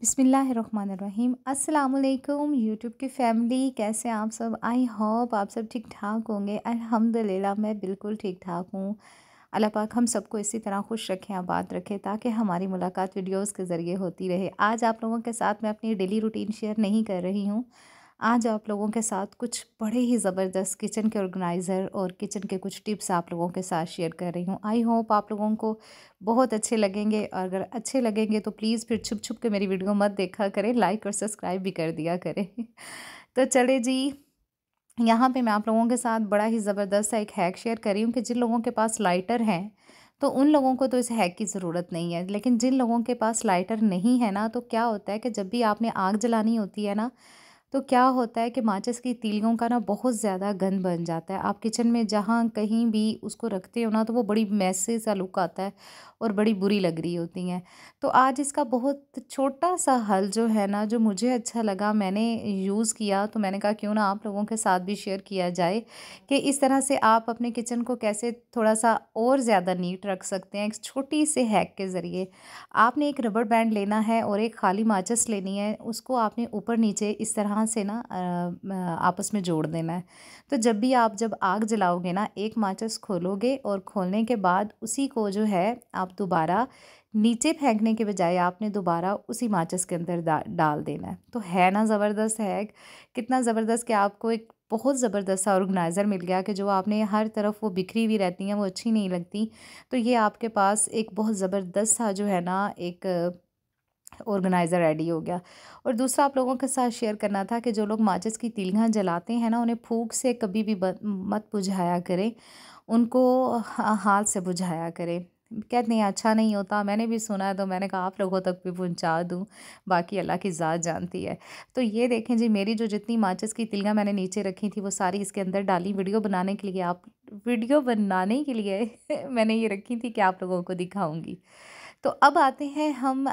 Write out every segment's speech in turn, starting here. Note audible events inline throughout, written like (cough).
बिसमीम् अल्लाम यूट्यूब की फैमिली कैसे आप सब आई होप आप सब ठीक ठाक होंगे अल्हम्दुलिल्लाह मैं बिल्कुल ठीक ठाक हूँ अल्लाह पाक हम सबको इसी तरह खुश रखें आबाद रखें ताकि हमारी मुलाकात वीडियोस के ज़रिए होती रहे आज आप लोगों के साथ मैं अपनी डेली रूटीन शेयर नहीं कर रही हूँ आज आप लोगों के साथ कुछ बड़े ही ज़बरदस्त किचन के ऑर्गेनाइज़र और किचन के कुछ टिप्स आप लोगों के साथ शेयर कर रही हूँ आई होप आप लोगों को बहुत अच्छे लगेंगे और अगर अच्छे लगेंगे तो प्लीज़ फिर छुप छुप के मेरी वीडियो मत देखा करें लाइक और सब्सक्राइब भी कर दिया करें तो चले जी यहाँ पे मैं आप लोगों के साथ बड़ा ही ज़बरदस्त सा एक हैक शेयर कर रही हूँ कि जिन लोगों के पास लाइटर हैं तो उन लोगों को तो इस हैक की ज़रूरत नहीं है लेकिन जिन लोगों के पास लाइटर नहीं है ना तो क्या होता है कि जब भी आपने आग जलानी होती है ना तो क्या होता है कि माचिस की तीलियों का ना बहुत ज़्यादा गंद बन जाता है आप किचन में जहाँ कहीं भी उसको रखते हो ना तो वो बड़ी मैसे सा लुक आता है और बड़ी बुरी लग रही होती हैं तो आज इसका बहुत छोटा सा हल जो है ना जो मुझे अच्छा लगा मैंने यूज़ किया तो मैंने कहा क्यों ना आप लोगों के साथ भी शेयर किया जाए कि इस तरह से आप अपने किचन को कैसे थोड़ा सा और ज़्यादा नीट रख सकते हैं एक छोटी से हैक के ज़रिए आपने एक रबड़ बैंड लेना है और एक खाली माचिस लेनी है उसको आपने ऊपर नीचे इस तरह तरह से ना आपस में जोड़ देना है तो जब भी आप जब आग जलाओगे ना एक माचिस खोलोगे और खोलने के बाद उसी को जो है आप दोबारा नीचे फेंकने के बजाय आपने दोबारा उसी माचिस के अंदर डा, डाल देना है तो है ना ज़बरदस्त है कितना ज़बरदस्त कि आपको एक बहुत ज़बरदस्त सा ऑर्गेनाइज़र मिल गया कि जो आपने हर तरफ वो बिखरी हुई रहती हैं वो अच्छी नहीं लगती तो ये आपके पास एक बहुत ज़बरदस्त सा जो है ना एक ऑर्गेनाइज़र रेडी हो गया और दूसरा आप लोगों के साथ शेयर करना था कि जो लोग माचिस की तिलियाँ जलाते हैं ना उन्हें फूक से कभी भी मत बुझाया करें उनको हाथ से बुझाया करें कहते हैं अच्छा नहीं होता मैंने भी सुना है तो मैंने कहा आप लोगों तक भी पहुंचा दूं बाकी अल्लाह की ज़ात जानती है तो ये देखें जी मेरी जो जितनी माचिस की तिलियाँ मैंने नीचे रखी थी वो सारी इसके अंदर डाली वीडियो बनाने के लिए आप वीडियो बनाने के लिए (laughs) मैंने ये रखी थी कि आप लोगों को दिखाऊंगी तो अब आते हैं हम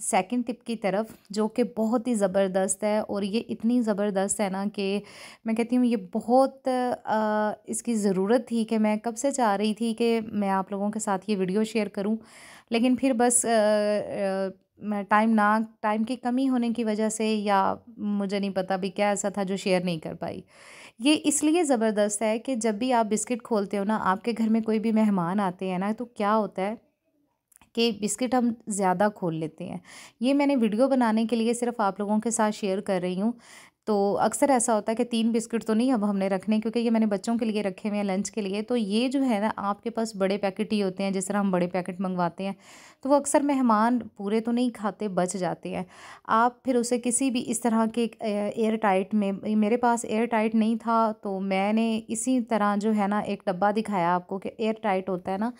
सेकंड टिप की तरफ जो कि बहुत ही ज़बरदस्त है और ये इतनी ज़बरदस्त है ना कि मैं कहती हूँ ये बहुत आ, इसकी ज़रूरत थी कि मैं कब से चाह रही थी कि मैं आप लोगों के साथ ये वीडियो शेयर करूँ लेकिन फिर बस आ, आ, टाइम ना टाइम की कमी होने की वजह से या मुझे नहीं पता भी क्या ऐसा था जो शेयर नहीं कर पाई ये इसलिए ज़बरदस्त है कि जब भी आप बिस्किट खोलते हो ना आपके घर में कोई भी मेहमान आते हैं ना तो क्या होता है कि बिस्किट हम ज़्यादा खोल लेते हैं ये मैंने वीडियो बनाने के लिए सिर्फ आप लोगों के साथ शेयर कर रही हूँ तो अक्सर ऐसा होता है कि तीन बिस्किट तो नहीं अब हमने रखने क्योंकि ये मैंने बच्चों के लिए रखे हुए हैं लंच के लिए तो ये जो है ना आपके पास बड़े पैकेट ही होते हैं जिस तरह हम बड़े पैकेट मंगवाते हैं तो वो अक्सर मेहमान पूरे तो नहीं खाते बच जाते हैं आप फिर उसे किसी भी इस तरह के एयर टाइट में मेरे पास एयर टाइट नहीं था तो मैंने इसी तरह जो है ना एक डब्बा दिखाया आपको कि एयर टाइट होता है ना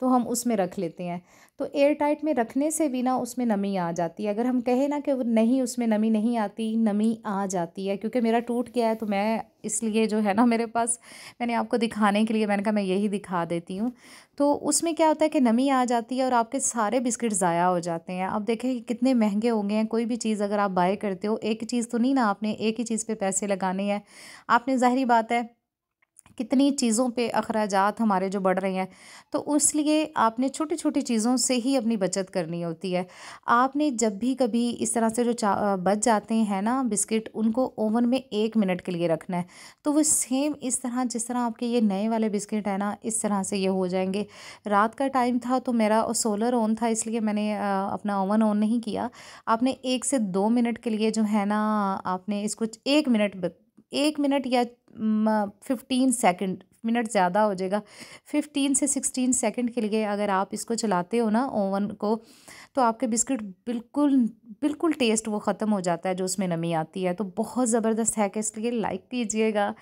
तो हम उसमें रख लेते हैं तो एयर टाइट में रखने से भी ना उसमें नमी आ जाती है अगर हम कहें ना कि नहीं उसमें नमी नहीं आती नमी आ जाती है क्योंकि मेरा टूट गया है तो मैं इसलिए जो है ना मेरे पास मैंने आपको दिखाने के लिए मैंने कहा मैं यही दिखा देती हूँ तो उसमें क्या होता है कि नमी आ जाती है और आपके सारे बिस्किट ज़ाया हो जाते हैं अब देखें कितने महंगे होंगे हैं कोई भी चीज़ अगर आप बाय करते हो एक ही चीज़ तो नहीं ना आपने एक ही चीज़ पर पैसे लगाने हैं आपने ज़ाहरी बात है कितनी चीज़ों पे अखराज हमारे जो बढ़ रहे हैं तो उस लिए आपने छोटी छोटी चीज़ों से ही अपनी बचत करनी होती है आपने जब भी कभी इस तरह से जो बच जाते हैं ना बिस्किट उनको ओवन में एक मिनट के लिए रखना है तो वो सेम इस तरह जिस तरह आपके ये नए वाले बिस्किट हैं ना इस तरह से ये हो जाएंगे रात का टाइम था तो मेरा सोलर ऑन था इसलिए मैंने अपना ओवन ऑन नहीं किया आपने एक से दो मिनट के लिए जो है ना आपने इसको एक मिनट एक मिनट या फिफ्टीन सेकंड मिनट ज़्यादा हो जाएगा फिफ्टीन से सिक्सटीन सेकंड के लिए अगर आप इसको चलाते हो ना ओवन को तो आपके बिस्किट बिल्कुल बिल्कुल टेस्ट वो ख़त्म हो जाता है जो उसमें नमी आती है तो बहुत ज़बरदस्त है कि इसलिए लाइक कीजिएगा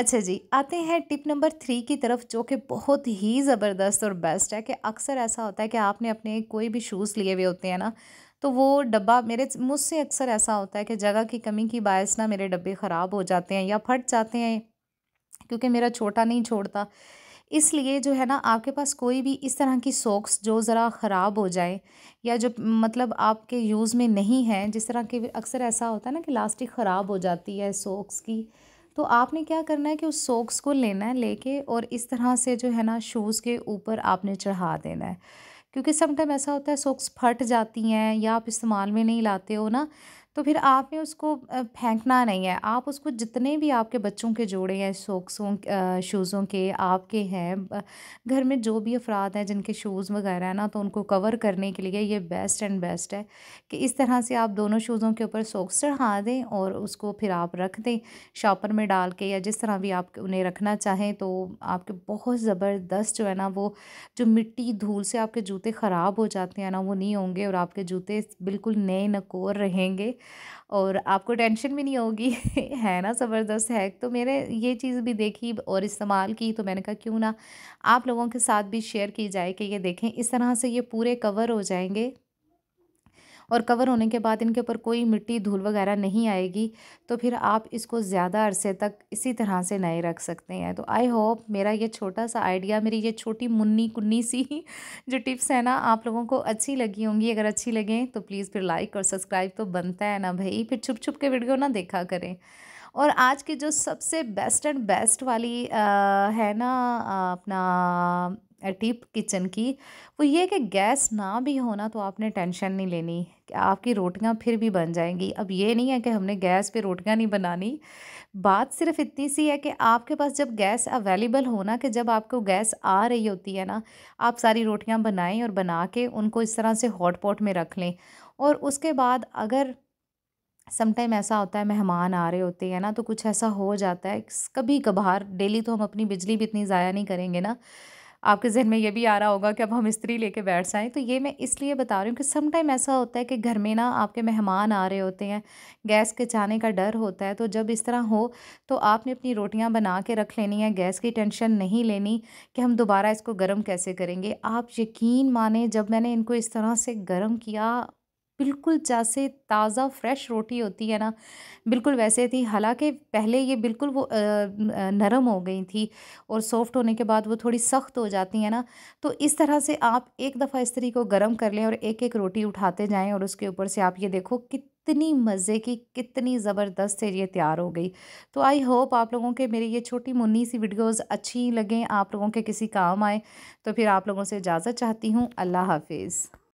अच्छा जी आते हैं टिप नंबर थ्री की तरफ जो कि बहुत ही ज़बरदस्त और बेस्ट है कि अक्सर ऐसा होता है कि आपने अपने कोई भी शूज़ लिए हुए होते हैं ना तो वो डब्बा मेरे मुझसे अक्सर ऐसा होता है कि जगह की कमी की बायस ना मेरे डब्बे ख़राब हो जाते हैं या फट जाते हैं क्योंकि मेरा छोटा नहीं छोड़ता इसलिए जो है ना आपके पास कोई भी इस तरह की सॉक्स जो ज़रा ख़राब हो जाए या जो मतलब आपके यूज़ में नहीं है जिस तरह के अक्सर ऐसा होता है ना कि लास्टिक ख़राब हो जाती है सॉक्स की तो आपने क्या करना है कि उस सॉक्स को लेना है लेके और इस तरह से जो है ना शूज़ के ऊपर आपने चढ़ा देना है क्योंकि समटाइम ऐसा होता है सॉक्स फट जाती हैं या आप इस्तेमाल में नहीं लाते हो ना तो फिर आपने उसको फेंकना नहीं है आप उसको जितने भी आपके बच्चों के जोड़े हैं सोक्सों शूज़ों के आपके हैं घर में जो भी अफराद हैं जिनके शूज़ वगैरह हैं ना तो उनको कवर करने के लिए ये बेस्ट एंड बेस्ट है कि इस तरह से आप दोनों शूज़ों के ऊपर सोक्स चढ़ा दें और उसको फिर आप रख दें शॉपर में डाल के या जिस तरह भी आप उन्हें रखना चाहें तो आपके बहुत ज़बरदस्त जो है ना वो जो मिट्टी धूल से आपके जूते ख़राब हो जाते हैं ना वो नहीं होंगे और आपके जूते बिल्कुल नए नकोर रहेंगे और आपको टेंशन भी नहीं होगी (laughs) है ना ज़बरदस्त हैक तो मैंने ये चीज़ भी देखी और इस्तेमाल की तो मैंने कहा क्यों ना आप लोगों के साथ भी शेयर की जाए कि ये देखें इस तरह से ये पूरे कवर हो जाएंगे और कवर होने के बाद इनके ऊपर कोई मिट्टी धूल वगैरह नहीं आएगी तो फिर आप इसको ज़्यादा अरसे तक इसी तरह से नए रख सकते हैं तो आई होप मेरा ये छोटा सा आइडिया मेरी ये छोटी मुन्नी कुन्नी सी जो टिप्स है ना आप लोगों को अच्छी लगी होंगी अगर अच्छी लगें तो प्लीज़ फिर लाइक और सब्सक्राइब तो बनता है ना भाई फिर छुप छुप के वीडियो ना देखा करें और आज की जो सबसे बेस्ट एंड बेस्ट वाली आ, है ना अपना टिप किचन की वो ये कि गैस ना भी होना तो आपने टेंशन नहीं लेनी कि आपकी रोटियां फिर भी बन जाएंगी अब ये नहीं है कि हमने गैस पे रोटियां नहीं बनानी बात सिर्फ इतनी सी है कि आपके पास जब गैस अवेलेबल होना कि जब आपको गैस आ रही होती है ना आप सारी रोटियां बनाएं और बना के उनको इस तरह से हॉट पॉट में रख लें और उसके बाद अगर समटाइम ऐसा होता है मेहमान आ रहे होते हैं ना तो कुछ ऐसा हो जाता है कभी कभार डेली तो हम अपनी बिजली भी इतनी ज़ाया नहीं करेंगे ना आपके जहन में ये भी आ रहा होगा कि अब हम स्त्री लेके बैठ जाएँ तो ये मैं इसलिए बता रही हूँ कि समटाइम ऐसा होता है कि घर में ना आपके मेहमान आ रहे होते हैं गैस के जाने का डर होता है तो जब इस तरह हो तो आपने अपनी रोटियाँ बना के रख लेनी है गैस की टेंशन नहीं लेनी कि हम दोबारा इसको गर्म कैसे करेंगे आप यकीन माने जब मैंने इनको इस तरह से गर्म किया बिल्कुल जैसे ताज़ा फ्रेश रोटी होती है ना बिल्कुल वैसे थी हालांकि पहले ये बिल्कुल वो नरम हो गई थी और सॉफ्ट होने के बाद वो थोड़ी सख्त हो जाती है ना तो इस तरह से आप एक दफ़ा इस को गर्म कर लें और एक एक रोटी उठाते जाएं और उसके ऊपर से आप ये देखो कि कितनी मज़े की कितनी ज़बरदस्त से ये तैयार हो गई तो आई होप आप लोगों के मेरी ये छोटी मुन्नी सी वीडियोस अच्छी लगें आप लोगों के किसी काम आए तो फिर आप लोगों से इजाज़त चाहती हूँ अल्लाह हाफिज़